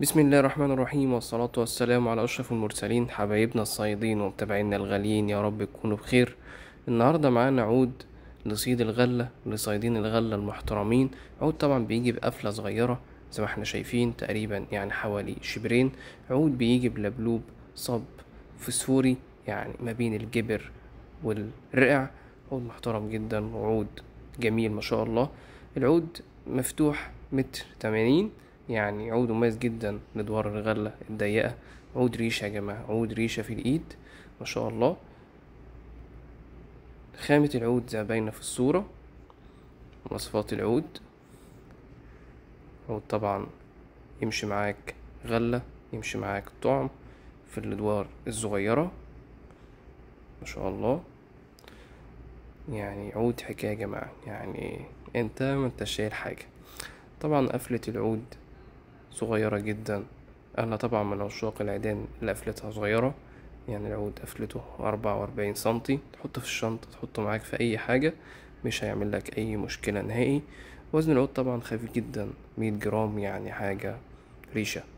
بسم الله الرحمن الرحيم والصلاة والسلام على أشرف المرسلين حبايبنا الصيدين ومتابعينا الغاليين يا رب تكونوا بخير النهاردة معانا عود لصيد الغلة لصيدين الغلة المحترمين عود طبعا بيجي بقفلة صغيرة زي ما احنا شايفين تقريبا يعني حوالي شبرين عود بيجي بلبلوب صب فسفوري يعني ما بين الجبر والرقع عود محترم جدا وعود جميل ما شاء الله العود مفتوح متر تمانين يعني عود مميز جدا لدوار الغلة الضيقة عود ريشة يا جماعة عود ريشة في الإيد ما شاء الله خامة العود زي باينة في الصورة مواصفات العود عود طبعا يمشي معاك غلة يمشي معاك طعم في الأدوار الصغيرة ما شاء الله يعني عود حكاية يا جماعة يعني انت ما انت شايل حاجة طبعا قفلة العود صغيرة جدا أنا طبعا من عشاق العيدان اللي قفلتها صغيرة يعني العود قفلته أربعة وأربعين سنتي تحطه في الشنطة تحطه معاك في أي حاجة مش هيعمل لك أي مشكلة نهائي وزن العود طبعا خفيف جدا مية جرام يعني حاجة ريشة